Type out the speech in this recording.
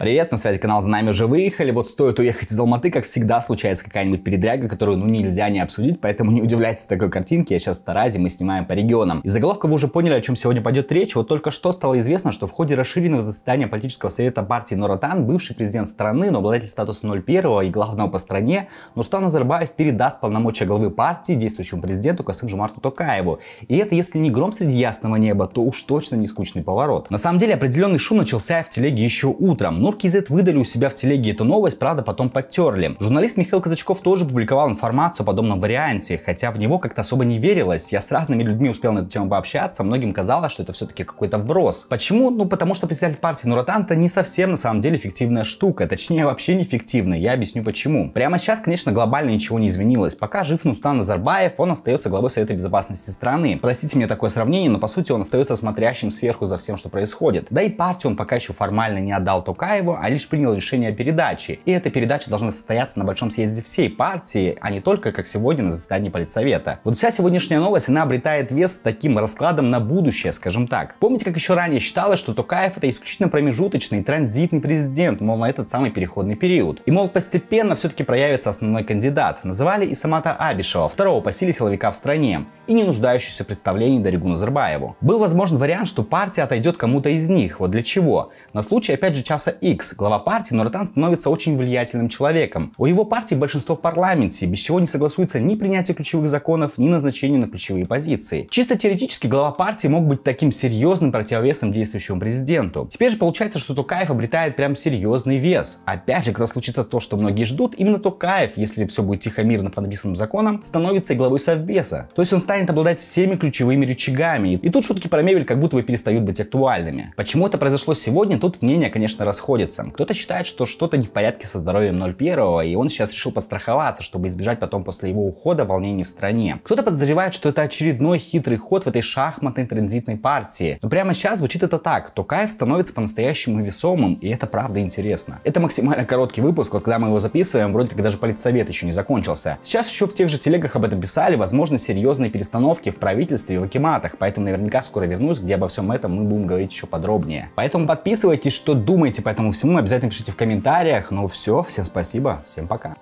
Привет, на связи канал «За нами уже выехали». Вот стоит уехать из Алматы, как всегда случается какая-нибудь передряга, которую ну нельзя не обсудить, поэтому не удивляйтесь такой картинке. Я сейчас в Таразе, мы снимаем по регионам. Из заголовка вы уже поняли, о чем сегодня пойдет речь. Вот только что стало известно, что в ходе расширенного заседания политического совета партии Норотан, бывший президент страны, но обладатель статуса 01 и главного по стране, Нурстан Назарбаев передаст полномочия главы партии действующему президенту Касым Жумарту Токаеву. И это, если не гром среди ясного неба, то уж точно не скучный поворот. На самом деле определенный шум начался в телеге еще утром. Ну, Нуркизет выдали у себя в телеге эту новость, правда, потом подтерли. Журналист Михаил Казачков тоже публиковал информацию о подобном варианте, хотя в него как-то особо не верилось. Я с разными людьми успел на эту тему пообщаться, многим казалось, что это все-таки какой-то вброс. Почему? Ну, потому что председатель партии Нуратанта не совсем на самом деле фиктивная штука, точнее вообще не фиктивная, я объясню почему. Прямо сейчас, конечно, глобально ничего не изменилось. Пока жив Нустан Назарбаев, он остается главой Совета Безопасности страны. Простите мне такое сравнение, но по сути он остается смотрящим сверху за всем, что происходит. Да и партию он пока еще формально не отдал Тукаеву, его, а лишь принял решение о передаче. И эта передача должна состояться на большом съезде всей партии, а не только, как сегодня, на заседании политсовета. Вот вся сегодняшняя новость, она обретает вес с таким раскладом на будущее, скажем так. Помните, как еще ранее считалось, что Токаев это исключительно промежуточный, транзитный президент, мол, на этот самый переходный период. И, мол, постепенно все-таки проявится основной кандидат. Называли и Самата Абишева, второго по силе силовика в стране и не нуждающуюся в представлении Даригу Назарбаеву. Был возможен вариант, что партия отойдет кому-то из них, вот для чего. На случай, опять же, часа X, глава партии Нуртан становится очень влиятельным человеком. У его партии большинство в парламенте, без чего не согласуется ни принятие ключевых законов, ни назначение на ключевые позиции. Чисто теоретически глава партии мог быть таким серьезным противовесом действующему президенту. Теперь же получается, что Тукаев обретает прям серьезный вес. Опять же, когда случится то, что многие ждут, именно Тукаев, если все будет тихо мирно по написанным законам, становится и главой Совбеса. То есть он станет перестанет обладать всеми ключевыми рычагами. И тут шутки про мебель как будто бы перестают быть актуальными. Почему это произошло сегодня, тут мнения, конечно, расходятся. Кто-то считает, что что-то не в порядке со здоровьем 01, и он сейчас решил подстраховаться, чтобы избежать потом после его ухода волнений в стране. Кто-то подозревает, что это очередной хитрый ход в этой шахматной транзитной партии. Но прямо сейчас звучит это так. то кайф становится по-настоящему весомым, и это правда интересно. Это максимально короткий выпуск, вот когда мы его записываем, вроде как даже политсовет еще не закончился. Сейчас еще в тех же телегах об этом писали, возможно, серьезные пересмотры перестановки в правительстве и в акиматах, поэтому наверняка скоро вернусь, где обо всем этом мы будем говорить еще подробнее. Поэтому подписывайтесь, что думаете по этому всему, обязательно пишите в комментариях. Ну все, всем спасибо, всем пока.